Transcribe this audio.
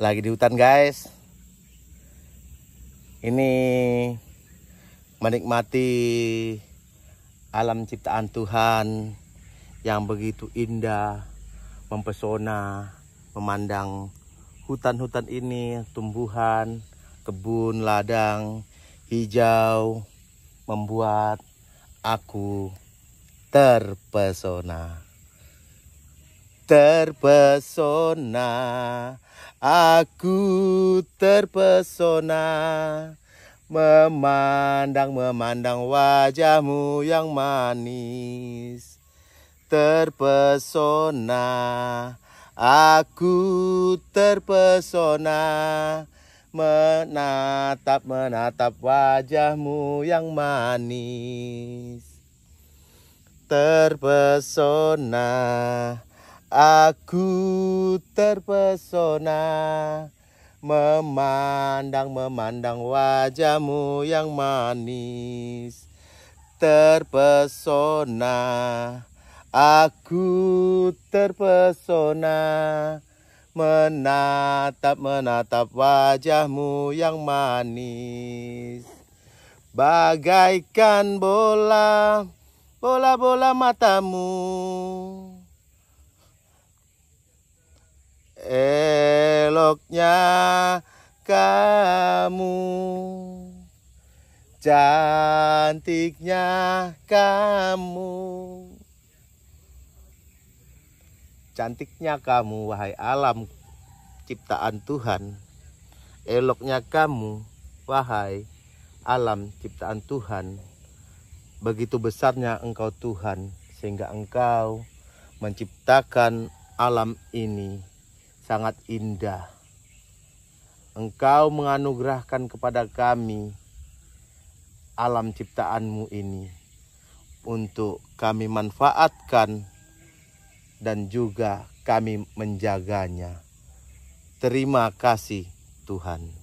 lagi di hutan guys ini menikmati alam ciptaan Tuhan yang begitu indah mempesona memandang hutan-hutan ini tumbuhan kebun ladang hijau membuat aku terpesona terpesona Aku terpesona memandang-memandang wajahmu yang manis. Terpesona, aku terpesona menatap-menatap wajahmu yang manis. Terpesona. Aku terpesona memandang-memandang wajahmu yang manis. Terpesona, aku terpesona menatap-menatap wajahmu yang manis. Bagaikan bola, bola-bola matamu Eloknya kamu Cantiknya kamu Cantiknya kamu wahai alam ciptaan Tuhan Eloknya kamu wahai alam ciptaan Tuhan Begitu besarnya engkau Tuhan Sehingga engkau menciptakan alam ini sangat indah Engkau menganugerahkan kepada kami alam ciptaanmu ini untuk kami manfaatkan dan juga kami menjaganya. Terima kasih Tuhan.